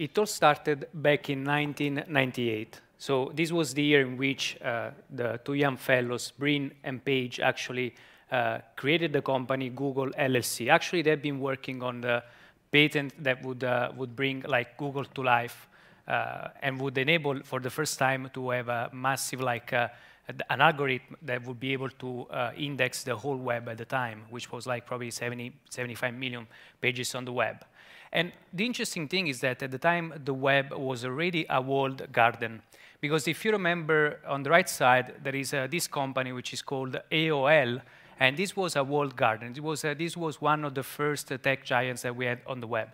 It all started back in 1998. So this was the year in which uh, the two young fellows, Brin and Page, actually uh, created the company Google LLC. Actually, they've been working on the patent that would, uh, would bring like Google to life uh, and would enable for the first time to have a massive like uh, an algorithm that would be able to uh, index the whole web at the time, which was like probably 70, 75 million pages on the web. And the interesting thing is that at the time, the web was already a walled garden. Because if you remember on the right side, there is uh, this company which is called AOL, and this was a walled garden. It was, uh, this was one of the first uh, tech giants that we had on the web.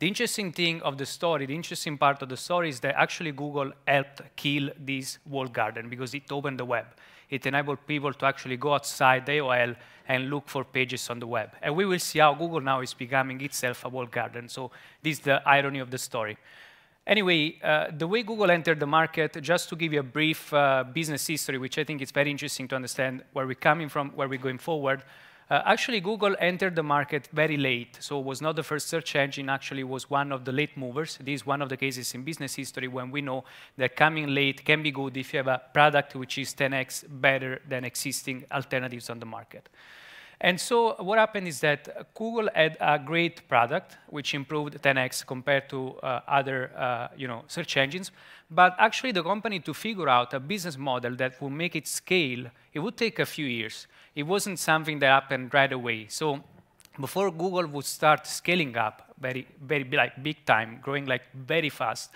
The interesting thing of the story, the interesting part of the story is that actually Google helped kill this walled garden because it opened the web. It enabled people to actually go outside the AOL and look for pages on the web. And we will see how Google now is becoming itself a walled garden. So this is the irony of the story. Anyway, uh, the way Google entered the market, just to give you a brief uh, business history, which I think is very interesting to understand where we're coming from, where we're going forward, uh, actually, Google entered the market very late, so it was not the first search engine, actually was one of the late movers. This is one of the cases in business history when we know that coming late can be good if you have a product which is 10x better than existing alternatives on the market. And so what happened is that Google had a great product, which improved 10x compared to uh, other uh, you know, search engines. But actually, the company to figure out a business model that would make it scale, it would take a few years. It wasn't something that happened right away. So before Google would start scaling up very, very like big time, growing like very fast,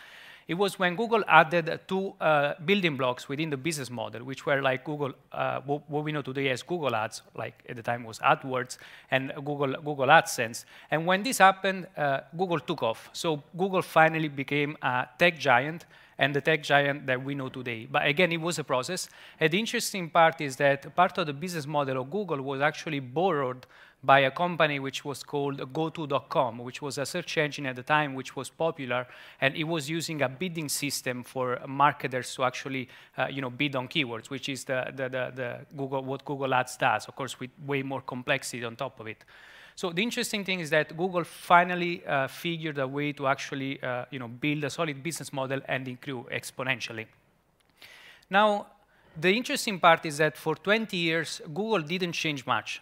it was when Google added two uh, building blocks within the business model, which were like Google, uh, what we know today as Google Ads, like at the time was AdWords, and Google, Google AdSense. And when this happened, uh, Google took off. So Google finally became a tech giant, and the tech giant that we know today. But again, it was a process. And the interesting part is that part of the business model of Google was actually borrowed by a company which was called GoTo.com, which was a search engine at the time which was popular, and it was using a bidding system for marketers to actually, uh, you know, bid on keywords, which is the, the, the, the, Google, what Google Ads does, of course, with way more complexity on top of it. So the interesting thing is that Google finally uh, figured a way to actually, uh, you know, build a solid business model and increase exponentially. Now, the interesting part is that for 20 years, Google didn't change much.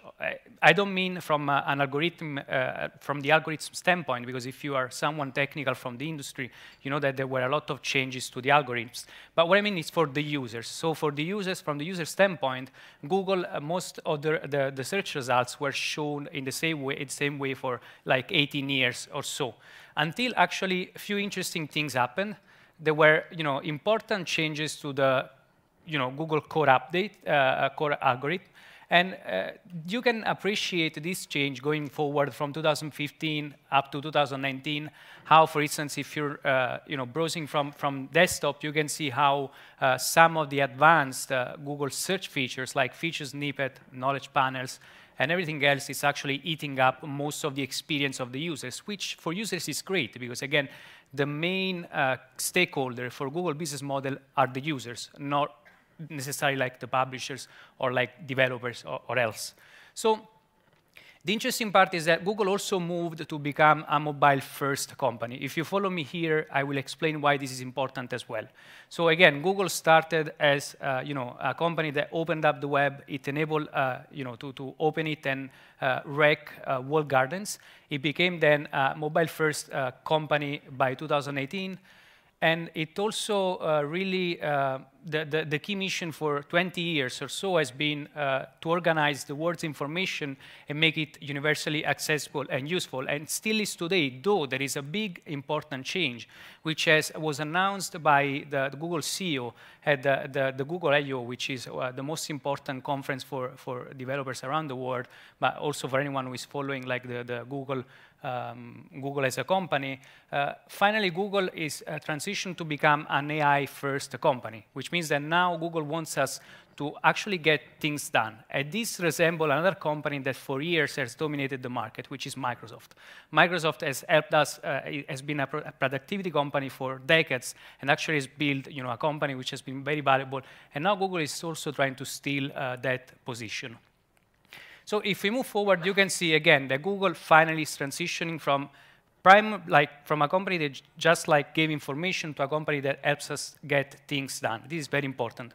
I, don't mean from uh, an algorithm, uh, from the algorithm standpoint, because if you are someone technical from the industry, you know that there were a lot of changes to the algorithms. But what I mean is for the users. So for the users, from the user standpoint, Google, uh, most of the, the, the, search results were shown in the same way, the same way for like 18 years or so, until actually a few interesting things happened. There were, you know, important changes to the you know, Google Core Update, uh, uh, Core algorithm. And uh, you can appreciate this change going forward from 2015 up to 2019, how, for instance, if you're uh, you know, browsing from, from desktop, you can see how uh, some of the advanced uh, Google search features, like feature snippet, knowledge panels, and everything else is actually eating up most of the experience of the users, which for users is great because, again, the main uh, stakeholder for Google business model are the users, not necessarily like the publishers or like developers or, or else. So the interesting part is that Google also moved to become a mobile-first company. If you follow me here, I will explain why this is important as well. So again, Google started as uh, you know a company that opened up the web. It enabled uh, you know to, to open it and uh, wreck uh, walled gardens. It became then a mobile-first uh, company by 2018. And it also uh, really, uh, the, the, the, key mission for 20 years or so has been uh, to organize the world's information and make it universally accessible and useful, and still is today, though there is a big important change, which has, was announced by the, the Google CEO at the, the, Google I.O., which is uh, the most important conference for, for developers around the world, but also for anyone who is following like the, the Google um, Google as a company. Uh, finally, Google is a uh, transition to become an AI-first company, which means that now Google wants us to actually get things done. And this resembles another company that for years has dominated the market, which is Microsoft. Microsoft has helped us, uh, has been a, pro a, productivity company for decades, and actually has built you know, a company which has been very valuable. And now Google is also trying to steal uh, that position. So if we move forward, you can see again that Google finally is transitioning from prime, like from a company that just like gave information to a company that helps us get things done. This is very important.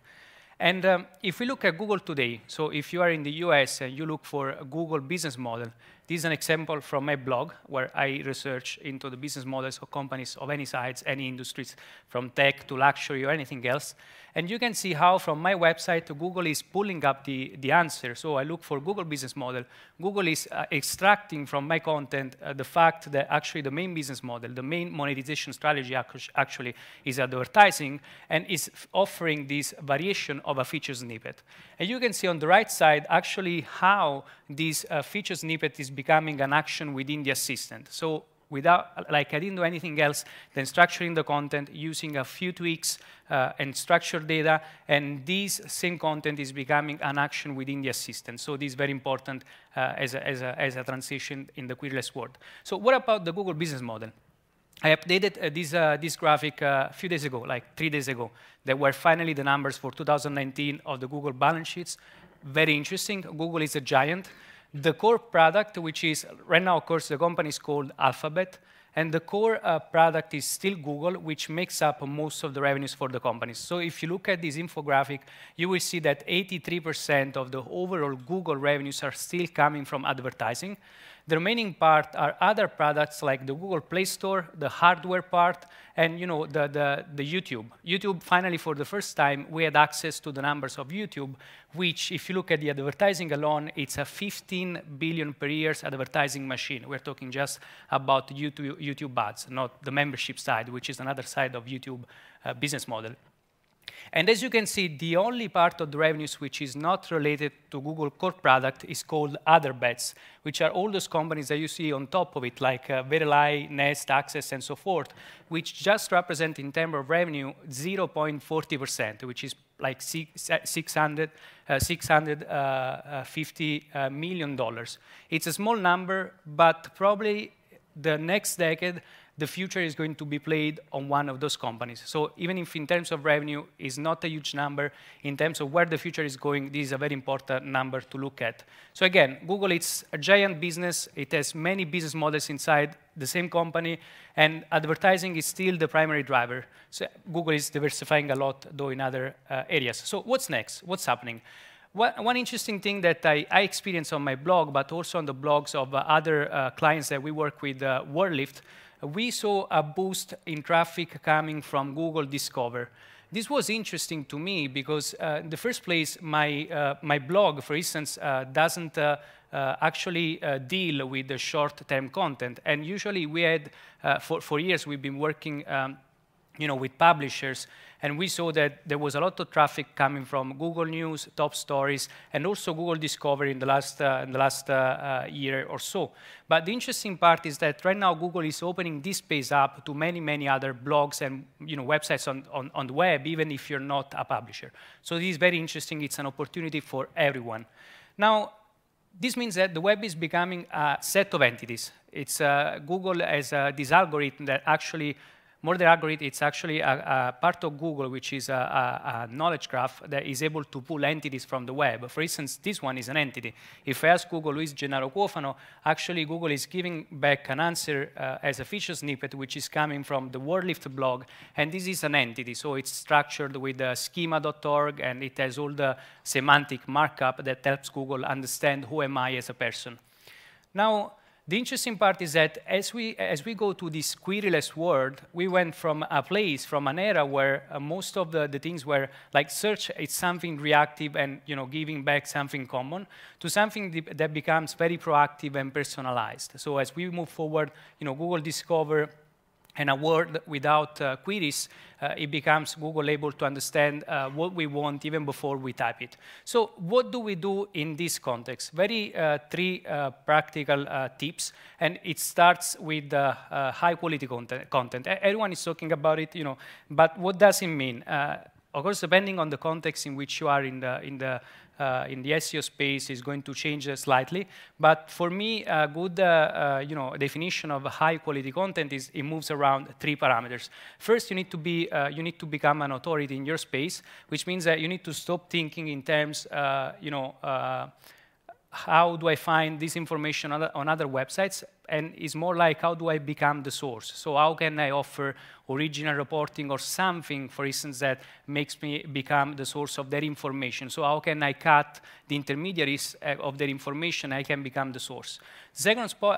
And um, if we look at Google today, so if you are in the US and you look for a Google business model, this is an example from my blog where I research into the business models of companies of any size, any industries, from tech to luxury or anything else. And you can see how from my website to Google is pulling up the, the answer. So I look for Google business model. Google is uh, extracting from my content uh, the fact that actually the main business model, the main monetization strategy actually is advertising and is offering this variation of a feature snippet. And you can see on the right side actually how this uh, feature snippet is becoming an action within the assistant. So without, like I didn't do anything else than structuring the content using a few tweaks uh, and structured data, and this same content is becoming an action within the assistant. So this is very important uh, as, a, as, a, as a transition in the queryless world. So what about the Google business model? I updated uh, this, uh, this graphic uh, a few days ago, like three days ago. There were finally the numbers for 2019 of the Google balance sheets. Very interesting. Google is a giant the core product, which is right now, of course, the company is called Alphabet, and the core uh, product is still Google, which makes up most of the revenues for the company. So if you look at this infographic, you will see that 83% of the overall Google revenues are still coming from advertising. The remaining part are other products like the Google Play Store, the hardware part, and you know the, the, the YouTube. YouTube, finally, for the first time, we had access to the numbers of YouTube, which, if you look at the advertising alone, it's a 15 billion per year advertising machine. We're talking just about YouTube, YouTube ads, not the membership side, which is another side of YouTube uh, business model. And as you can see, the only part of the revenues which is not related to Google core product is called other bets, which are all those companies that you see on top of it, like uh, Verily, Nest, Access, and so forth, which just represent in terms of revenue 0.40%, which is like six, 600, uh, $650 uh, uh, uh, million. It's a small number, but probably the next decade the future is going to be played on one of those companies. So even if in terms of revenue is not a huge number, in terms of where the future is going, this is a very important number to look at. So again, Google, it's a giant business. It has many business models inside the same company, and advertising is still the primary driver. So Google is diversifying a lot, though, in other uh, areas. So what's next? What's happening? One, interesting thing that I, I experienced on my blog, but also on the blogs of uh, other uh, clients that we work with, uh, Warlift, we saw a boost in traffic coming from Google Discover. This was interesting to me because, uh, in the first place, my, uh, my blog, for instance, uh, doesn't uh, uh, actually uh, deal with the short-term content. And usually we had, for, for years, we've been working um, you know, with publishers, and we saw that there was a lot of traffic coming from Google News, top stories, and also Google Discovery in the last, uh, in the last uh, uh, year or so. But the interesting part is that right now Google is opening this space up to many, many other blogs and you know, websites on, on, on the web, even if you're not a publisher. So this is very interesting. It's an opportunity for everyone. Now, this means that the web is becoming a set of entities. It's uh, Google has uh, this algorithm that actually more than algorithm, it's actually a, a, part of Google, which is a, a, a, knowledge graph that is able to pull entities from the web. For instance, this one is an entity. If I ask Google who is Gennaro Cuofano, actually Google is giving back an answer uh, as a feature snippet, which is coming from the WordLift blog, and this is an entity. So it's structured with uh, schema.org, and it has all the semantic markup that helps Google understand who am I as a person. Now, the interesting part is that as we, as we go to this queryless world, we went from a place, from an era where uh, most of the, the things were like search, it's something reactive and you know, giving back something common, to something that becomes very proactive and personalized. So as we move forward, you know, Google Discover and a word without uh, queries, uh, it becomes Google able to understand uh, what we want even before we type it. So what do we do in this context? Very uh, three uh, practical uh, tips, and it starts with high quality content, content. Everyone is talking about it, you know, but what does it mean? of course, depending on the context in which you are in the, in the uh, in the SEO space is going to change slightly. But for me, a good uh, uh, you know, definition of high quality content is it moves around three parameters. First, you need to, be, you need to become an authority in your space, which means that you need to stop thinking in terms, you know, how do I find this information on other websites and it's more like how do I become the source? So how can I offer original reporting or something, for instance, that makes me become the source of their information? So how can I cut the intermediaries uh, of their information? I can become the source. The second uh,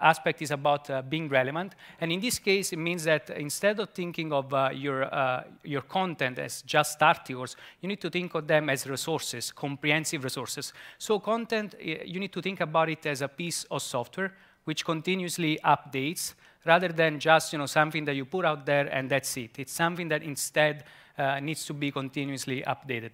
aspect is about uh, being relevant, and in this case, it means that instead of thinking of uh, your uh, your content as just articles, you need to think of them as resources, comprehensive resources. So content, you need to think about it as a piece of software which continuously updates rather than just you know, something that you put out there and that's it. It's something that instead uh, needs to be continuously updated.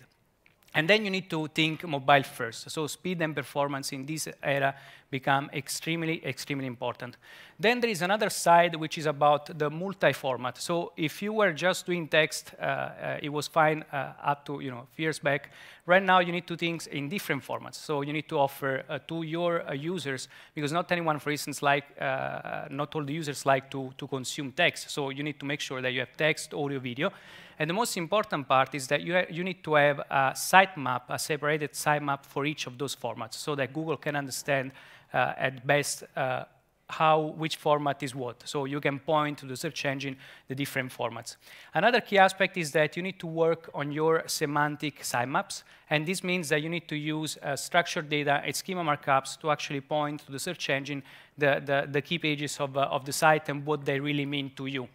And then you need to think mobile first. So speed and performance in this era become extremely, extremely important. Then there is another side which is about the multi-format. So if you were just doing text, uh, uh, it was fine uh, up to you know years back. Right now you need to think in different formats. So you need to offer uh, to your uh, users because not anyone, for instance, like uh, not all the users like to to consume text. So you need to make sure that you have text, audio, video. And the most important part is that you, you need to have a sitemap, a separated sitemap for each of those formats so that Google can understand uh, at best uh, how which format is what. So you can point to the search engine the different formats. Another key aspect is that you need to work on your semantic sitemaps, and this means that you need to use uh, structured data and schema markups to actually point to the search engine the, the, the key pages of, uh, of the site and what they really mean to you.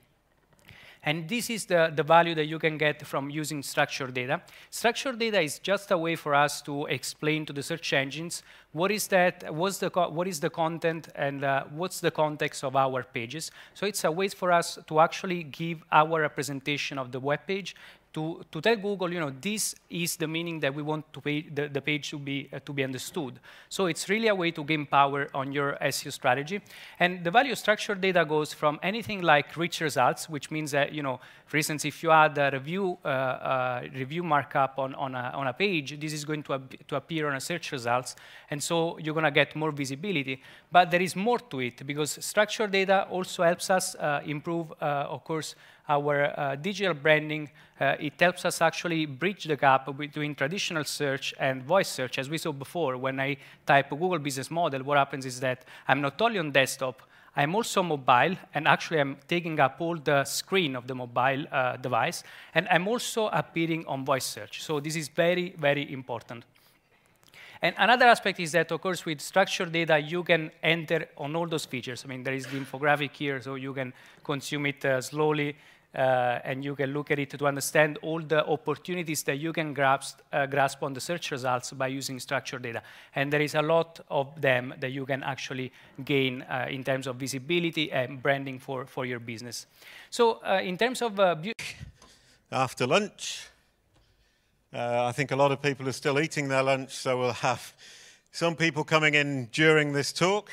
And this is the, the value that you can get from using structured data. Structured data is just a way for us to explain to the search engines what is that, what's the, what is the content, and uh, what's the context of our pages. So it's a way for us to actually give our representation of the web page to, to tell Google, you know, this is the meaning that we want to pay, the, the page to be, uh, to be understood. So it's really a way to gain power on your SEO strategy. And the value structured data goes from anything like rich results, which means that, you know, for instance, if you add a review, uh, uh, review markup on, on, a, on a page, this is going to, to appear on a search results. And so you're going to get more visibility. But there is more to it because structured data also helps us uh, improve, uh, of course, our uh, digital branding, uh, it helps us actually bridge the gap between traditional search and voice search. As we saw before, when I type Google business model, what happens is that I'm not only on desktop, I'm also mobile, and actually I'm taking up all the screen of the mobile uh, device, and I'm also appearing on voice search. So this is very, very important. And another aspect is that, of course, with structured data, you can enter on all those features. I mean, there is the infographic here, so you can consume it uh, slowly uh, and you can look at it to understand all the opportunities that you can grasp, uh, grasp on the search results by using structured data. And there is a lot of them that you can actually gain uh, in terms of visibility and branding for, for your business. So uh, in terms of uh, After lunch, uh, I think a lot of people are still eating their lunch, so we'll have some people coming in during this talk.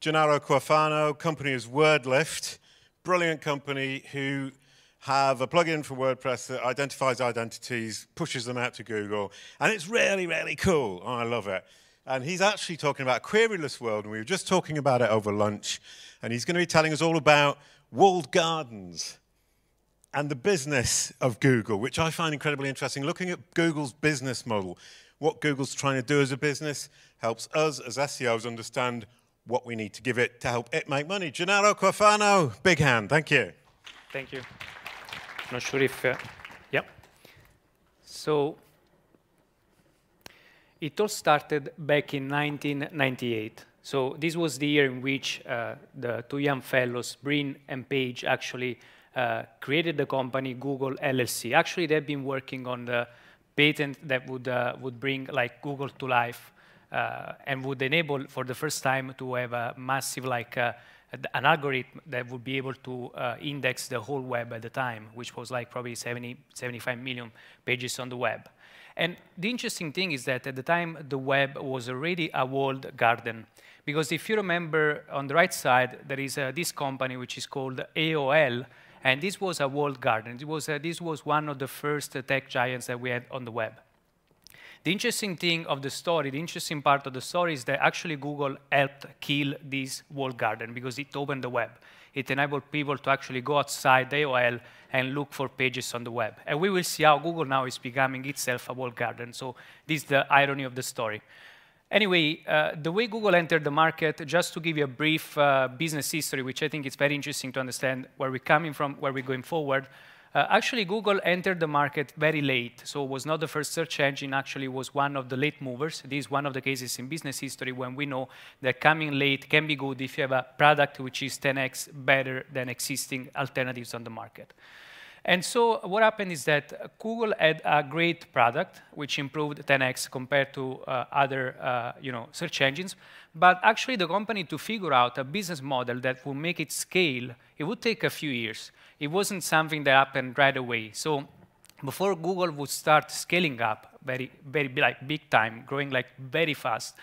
Gennaro Quafano, company is WordLift brilliant company who have a plugin for WordPress that identifies identities, pushes them out to Google, and it's really, really cool. Oh, I love it. And he's actually talking about a queryless world, and we were just talking about it over lunch, and he's going to be telling us all about walled gardens and the business of Google, which I find incredibly interesting. Looking at Google's business model, what Google's trying to do as a business helps us as SEOs understand what we need to give it to help it make money. Gennaro Quafano, big hand. Thank you. Thank you. Not sure if, uh, yeah. So it all started back in 1998. So this was the year in which uh, the two young fellows, Brin and Page, actually uh, created the company Google LLC. Actually, they've been working on the patent that would, uh, would bring like Google to life uh, and would enable for the first time to have a massive like uh, an algorithm that would be able to uh, index the whole web at the time, which was like probably 70, 75 million pages on the web. And the interesting thing is that at the time, the web was already a walled garden. Because if you remember on the right side, there is uh, this company which is called AOL, and this was a walled garden. It was, uh, this was one of the first uh, tech giants that we had on the web. The interesting thing of the story, the interesting part of the story is that actually Google helped kill this walled garden because it opened the web. It enabled people to actually go outside the AOL and look for pages on the web. And we will see how Google now is becoming itself a walled garden. So this is the irony of the story. Anyway, uh, the way Google entered the market, just to give you a brief uh, business history, which I think is very interesting to understand where we're coming from, where we're going forward, uh, actually, Google entered the market very late, so it was not the first search engine, actually was one of the late movers. This is one of the cases in business history when we know that coming late can be good if you have a product which is 10x better than existing alternatives on the market. And so what happened is that Google had a great product, which improved 10x compared to uh, other uh, you know, search engines. But actually, the company to figure out a business model that would make it scale, it would take a few years. It wasn't something that happened right away. So before Google would start scaling up very, very like big time, growing like very fast,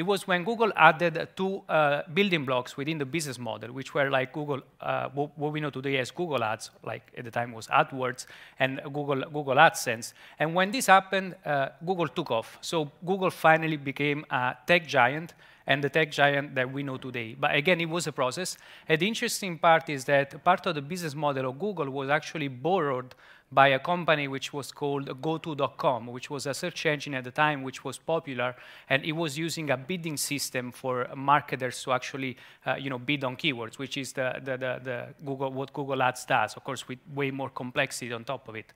it was when Google added two uh, building blocks within the business model, which were like Google, uh, what we know today as Google Ads, like at the time was AdWords, and Google, Google AdSense. And when this happened, uh, Google took off. So Google finally became a tech giant, and the tech giant that we know today. But again, it was a process. And the interesting part is that part of the business model of Google was actually borrowed by a company which was called goto.com, which was a search engine at the time which was popular, and it was using a bidding system for marketers to actually uh, you know, bid on keywords, which is the, the, the, the Google, what Google Ads does, of course, with way more complexity on top of it.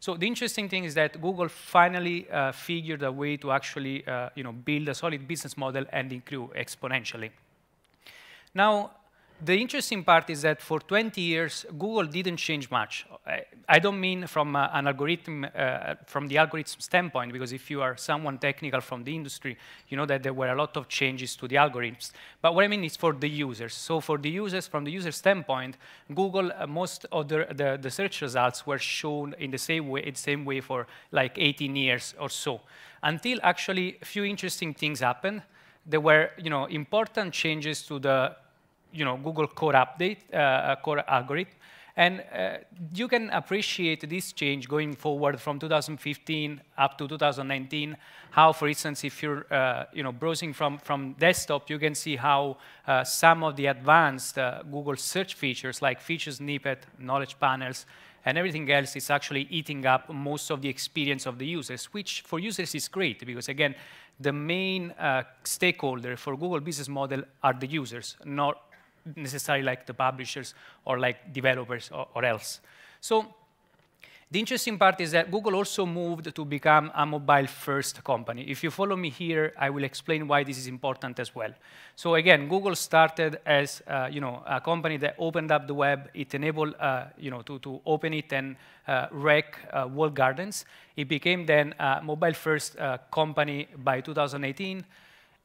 So the interesting thing is that Google finally uh, figured a way to actually uh, you know, build a solid business model and increase exponentially. Now, the interesting part is that for 20 years, Google didn't change much. I, I don't mean from uh, an algorithm, uh, from the algorithm standpoint, because if you are someone technical from the industry, you know that there were a lot of changes to the algorithms. But what I mean is for the users. So for the users, from the user standpoint, Google, uh, most of the, the, the, search results were shown in the same way, the same way for like 18 years or so, until actually a few interesting things happened. There were, you know, important changes to the you know, Google Core Update, uh, uh, Core algorithm. And uh, you can appreciate this change going forward from 2015 up to 2019, how, for instance, if you're uh, you know, browsing from, from desktop, you can see how uh, some of the advanced uh, Google search features, like feature snippet, knowledge panels, and everything else is actually eating up most of the experience of the users, which for users is great because, again, the main uh, stakeholder for Google business model are the users, not necessarily like the publishers or like developers or, or else. So the interesting part is that Google also moved to become a mobile-first company. If you follow me here, I will explain why this is important as well. So again, Google started as uh, you know a company that opened up the web. It enabled uh, you know to, to open it and uh, wreck uh, walled gardens. It became then a mobile-first uh, company by 2018.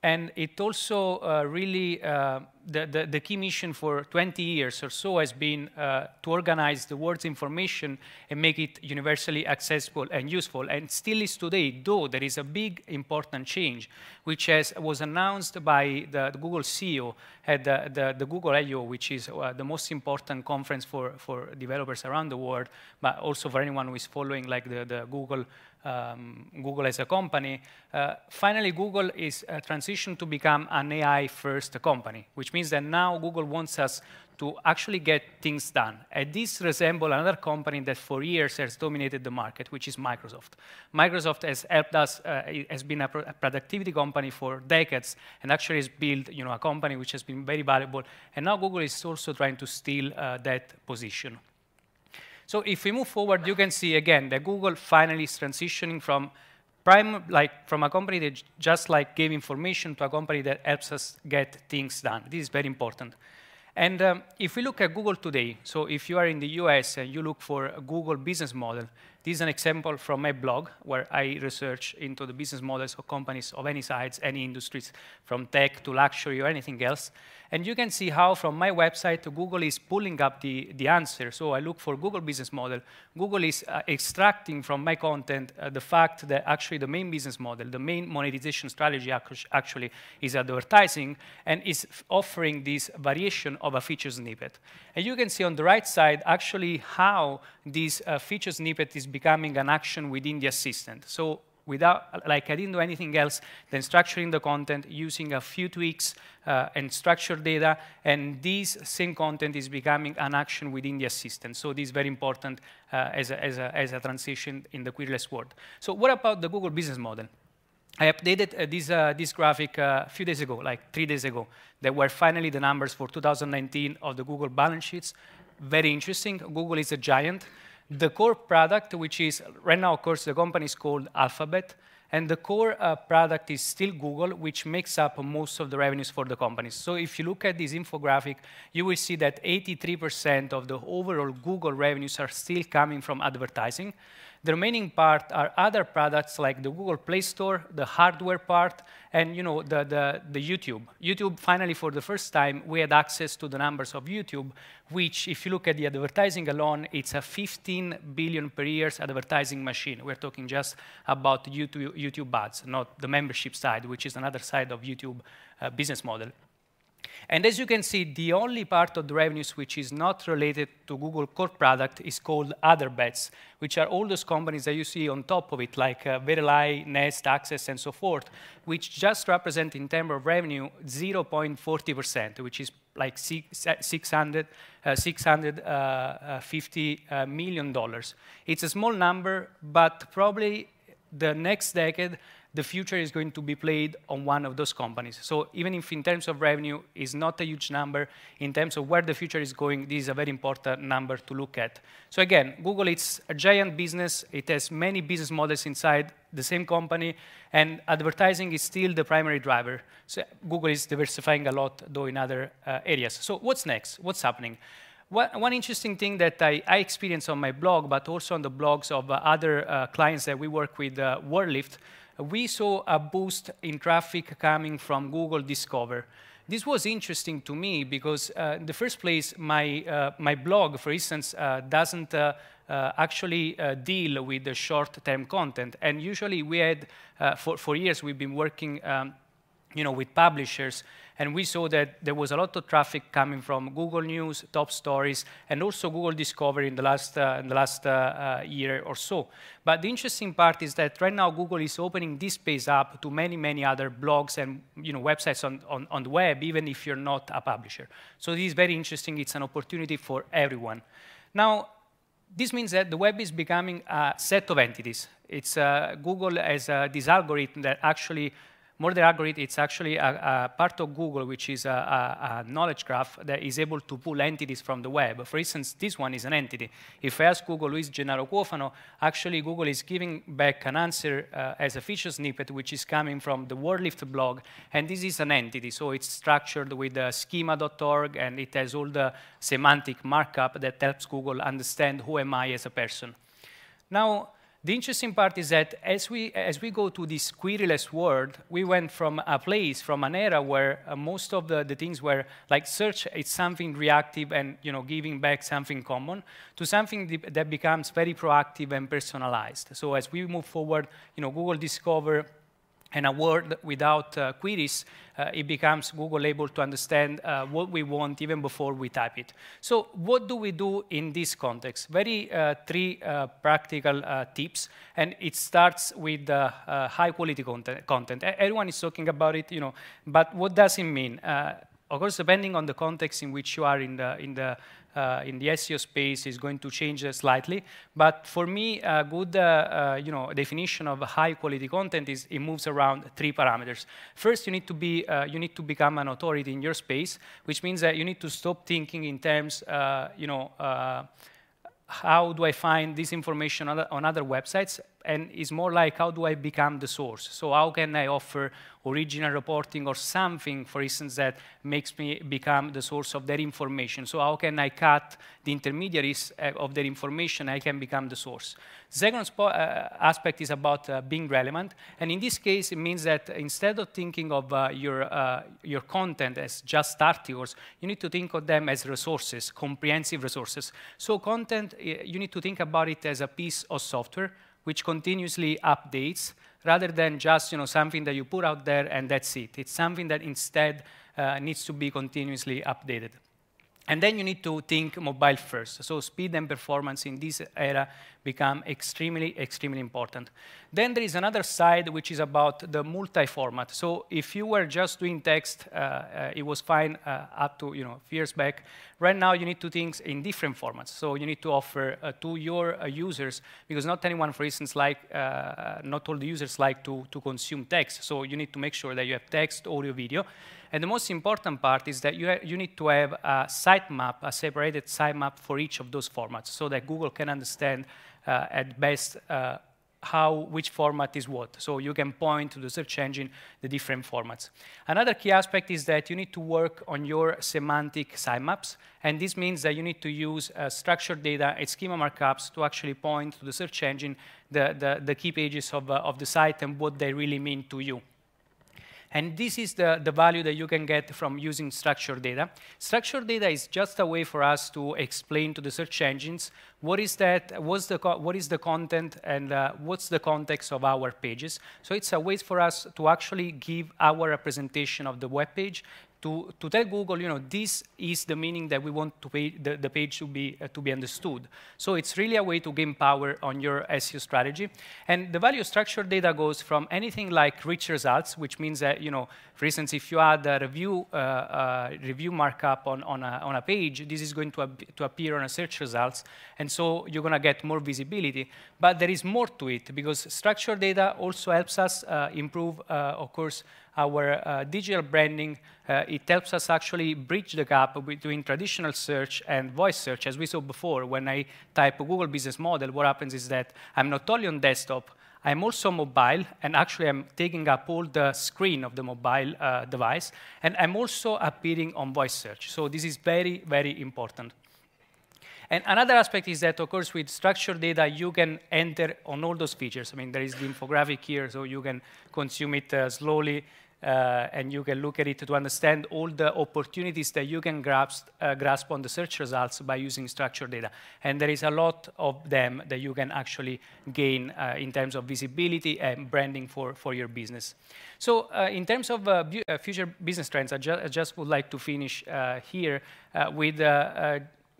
And it also uh, really, uh, the, the, the, key mission for 20 years or so has been uh, to organize the world's information and make it universally accessible and useful, and still is today, though there is a big, important change, which has, was announced by the, the Google CEO at the, the, Google I.O., which is uh, the most important conference for, for developers around the world, but also for anyone who is following like the, the Google um, Google as a company. Uh, finally, Google is uh, transitioned to become an AI-first company, which means that now Google wants us to actually get things done. And this resembles another company that for years has dominated the market, which is Microsoft. Microsoft has helped us, uh, has been a, pro a, productivity company for decades, and actually has built you know, a company which has been very valuable. And now Google is also trying to steal uh, that position. So if we move forward, you can see again that Google finally is transitioning from prime, like from a company that just like gave information to a company that helps us get things done. This is very important. And um, if we look at Google today, so if you are in the US and you look for a Google business model, this is an example from my blog where I research into the business models of companies of any size, any industries, from tech to luxury or anything else. And you can see how from my website, Google is pulling up the, the answer. So I look for Google business model. Google is uh, extracting from my content uh, the fact that actually the main business model, the main monetization strategy actually is advertising and is offering this variation of a feature snippet. And you can see on the right side actually how this uh, feature snippet is becoming an action within the assistant. So without, like I didn't do anything else than structuring the content using a few tweaks uh, and structured data, and this same content is becoming an action within the assistant. So this is very important uh, as, a, as, a, as a transition in the queryless world. So what about the Google business model? I updated uh, this, uh, this graphic uh, a few days ago, like three days ago. There were finally the numbers for 2019 of the Google balance sheets. Very interesting. Google is a giant the core product, which is right now, of course, the company is called Alphabet, and the core uh, product is still Google, which makes up most of the revenues for the company. So if you look at this infographic, you will see that 83% of the overall Google revenues are still coming from advertising, the remaining part are other products like the Google Play Store, the hardware part, and you know the, the, the YouTube. YouTube, finally, for the first time, we had access to the numbers of YouTube, which, if you look at the advertising alone, it's a 15 billion per year advertising machine. We're talking just about YouTube, YouTube ads, not the membership side, which is another side of YouTube uh, business model. And as you can see, the only part of the revenues which is not related to Google core product is called other bets, which are all those companies that you see on top of it, like uh, Verily, Nest, Access, and so forth, which just represent in terms of revenue 0.40%, which is like six, 600, uh, 650 uh, uh, uh, million dollars. It's a small number, but probably the next decade the future is going to be played on one of those companies. So even if in terms of revenue is not a huge number, in terms of where the future is going, this is a very important number to look at. So again, Google, it's a giant business. It has many business models inside the same company, and advertising is still the primary driver. So Google is diversifying a lot, though, in other uh, areas. So what's next? What's happening? One, interesting thing that I, I experienced on my blog, but also on the blogs of uh, other uh, clients that we work with, uh, Warlift, we saw a boost in traffic coming from Google Discover. This was interesting to me because, uh, in the first place, my, uh, my blog, for instance, uh, doesn't uh, uh, actually uh, deal with the short-term content. And usually we had, for, for years, we've been working um, you know, with publishers, and we saw that there was a lot of traffic coming from Google News, top stories, and also Google Discovery in the last, uh, in the last uh, uh, year or so. But the interesting part is that right now Google is opening this space up to many, many other blogs and you know, websites on, on, on the web, even if you're not a publisher. So this is very interesting. It's an opportunity for everyone. Now, this means that the web is becoming a set of entities. It's uh, Google has uh, this algorithm that actually more than algorithm, it's actually a, a, part of Google, which is a, a, knowledge graph that is able to pull entities from the web. For instance, this one is an entity. If I ask Google who is Gennaro Cuofano, actually Google is giving back an answer uh, as a feature snippet, which is coming from the WordLift blog, and this is an entity. So it's structured with uh, schema.org, and it has all the semantic markup that helps Google understand who am I as a person. Now, the interesting part is that as we, as we go to this queryless world, we went from a place, from an era where uh, most of the, the things were like search, it's something reactive and you know, giving back something common, to something that becomes very proactive and personalized. So as we move forward, you know, Google Discover and a word without uh, queries, uh, it becomes Google able to understand uh, what we want even before we type it. So what do we do in this context? Very uh, three uh, practical uh, tips, and it starts with high quality content, content. Everyone is talking about it, you know, but what does it mean? of course, depending on the context in which you are in the, in the uh, in the SEO space is going to change slightly. But for me, a good uh, uh, you know, definition of high quality content is it moves around three parameters. First, you need to, be, uh, you need to become an authority in your space, which means that you need to stop thinking in terms, uh, you know, how do I find this information on other websites and it's more like how do I become the source? So how can I offer original reporting or something, for instance, that makes me become the source of that information? So how can I cut the intermediaries uh, of that information? I can become the source. Second uh, aspect is about uh, being relevant, and in this case, it means that instead of thinking of uh, your uh, your content as just articles, you need to think of them as resources, comprehensive resources. So content, you need to think about it as a piece of software which continuously updates rather than just you know, something that you put out there and that's it. It's something that instead uh, needs to be continuously updated. And then you need to think mobile first. So speed and performance in this era become extremely, extremely important. Then there is another side which is about the multi-format. So if you were just doing text, uh, uh, it was fine uh, up to you know years back. Right now you need to think in different formats. So you need to offer uh, to your uh, users because not anyone, for instance, like uh, not all the users like to to consume text. So you need to make sure that you have text, audio, video. And the most important part is that you, you need to have a sitemap, a separated sitemap for each of those formats so that Google can understand uh, at best uh, how which format is what. So you can point to the search engine the different formats. Another key aspect is that you need to work on your semantic sitemaps, and this means that you need to use uh, structured data and schema markups to actually point to the search engine the, the, the key pages of, uh, of the site and what they really mean to you. And this is the, the value that you can get from using structured data. Structured data is just a way for us to explain to the search engines what is that, what's the, what is the content and uh, what's the context of our pages. So it's a way for us to actually give our representation of the web page to, to tell Google, you know, this is the meaning that we want pay, the, the, page to be, uh, to be understood. So it's really a way to gain power on your SEO strategy. And the value structure data goes from anything like rich results, which means that, you know, for instance, if you add a review, uh, uh, review markup on, on, a, on a page, this is going to, to appear on a search results. And so you're going to get more visibility. But there is more to it because structured data also helps us uh, improve, uh, of course, our uh, digital branding, uh, it helps us actually bridge the gap between traditional search and voice search. As we saw before, when I type Google business model, what happens is that I'm not only on desktop, I'm also mobile, and actually I'm taking up all the screen of the mobile uh, device, and I'm also appearing on voice search. So this is very, very important. And another aspect is that, of course, with structured data, you can enter on all those features. I mean, there is the infographic here, so you can consume it uh, slowly uh, and you can look at it to understand all the opportunities that you can grasp, uh, grasp on the search results by using structured data. And there is a lot of them that you can actually gain uh, in terms of visibility and branding for, for your business. So uh, in terms of uh, uh, future business trends, I, ju I, just would like to finish here with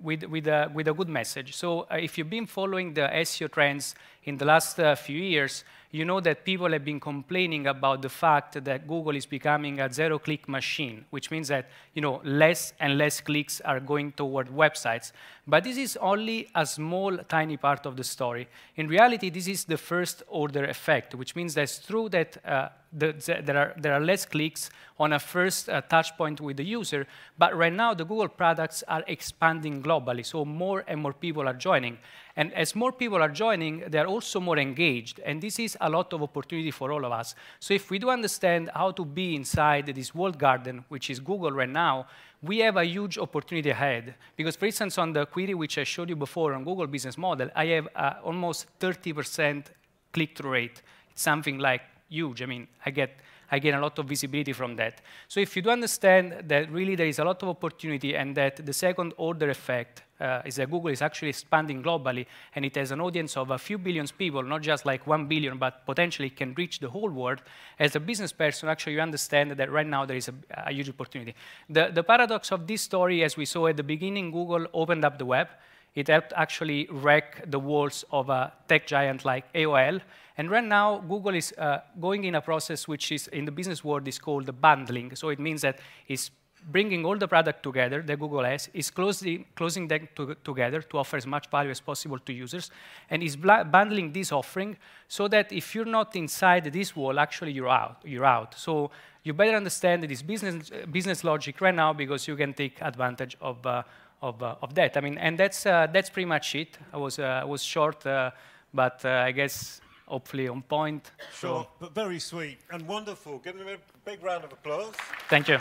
with, with, a, with a good message. So uh, if you've been following the SEO trends in the last uh, few years, you know that people have been complaining about the fact that Google is becoming a zero-click machine, which means that you know, less and less clicks are going toward websites. But this is only a small, tiny part of the story. In reality, this is the first order effect, which means that through that uh, there, are, there are less clicks on a first uh, touch point with the user. But right now, the Google products are expanding globally, so more and more people are joining. And as more people are joining, they are also more engaged. And this is a lot of opportunity for all of us. So if we do understand how to be inside this walled garden, which is Google right now, we have a huge opportunity ahead. Because, for instance, on the query which I showed you before on Google Business Model, I have uh, almost 30% click-through rate. It's something like huge. I mean, I get, I get a lot of visibility from that. So if you do understand that really there is a lot of opportunity and that the second order effect uh, is that Google is actually expanding globally and it has an audience of a few billions people, not just like one billion, but potentially can reach the whole world. As a business person, actually you understand that right now there is a, a huge opportunity. The, the paradox of this story, as we saw at the beginning, Google opened up the web. It helped actually wreck the walls of a tech giant like AOL. And right now, Google is uh, going in a process which is, in the business world, is called bundling. So it means that it's bringing all the product together that Google has, is closing them to, together to offer as much value as possible to users, and is bundling this offering so that if you're not inside this wall, actually you're out. You're out. So you better understand this business, business logic right now because you can take advantage of, uh, of, uh, of that. I mean, and that's, uh, that's pretty much it. I was, uh, I was short, but I guess hopefully on point. Sure, so. but very sweet and wonderful. Give me a big round of applause. Thank you.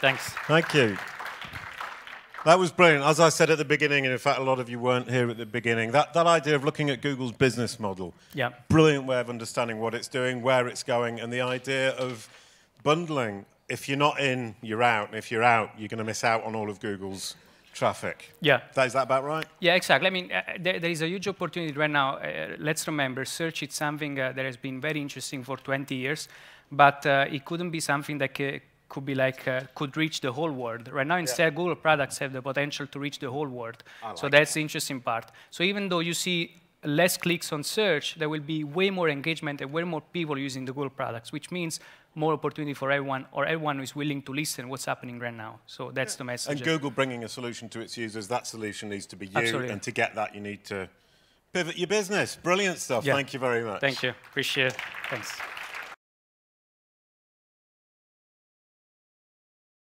Thanks. Thank you. That was brilliant. As I said at the beginning, and in fact, a lot of you weren't here at the beginning, that, that idea of looking at Google's business model. Yeah. Brilliant way of understanding what it's doing, where it's going, and the idea of bundling if you're not in, you're out. And if you're out, you're going to miss out on all of Google's traffic. Yeah. That, is that about right? Yeah, exactly. I mean, uh, there, there is a huge opportunity right now. Uh, let's remember, search is something uh, that has been very interesting for 20 years, but uh, it couldn't be something that could be like uh, could reach the whole world. Right now, instead, yeah. Google products have the potential to reach the whole world. Like so that's it. the interesting part. So even though you see less clicks on search, there will be way more engagement and way more people using the Google products, which means more opportunity for everyone, or everyone who is willing to listen what's happening right now. So that's yeah. the message. And Google bringing a solution to its users, that solution needs to be you, Absolutely. and to get that, you need to pivot your business. Brilliant stuff. Yeah. Thank you very much. Thank you. Appreciate it. Thanks.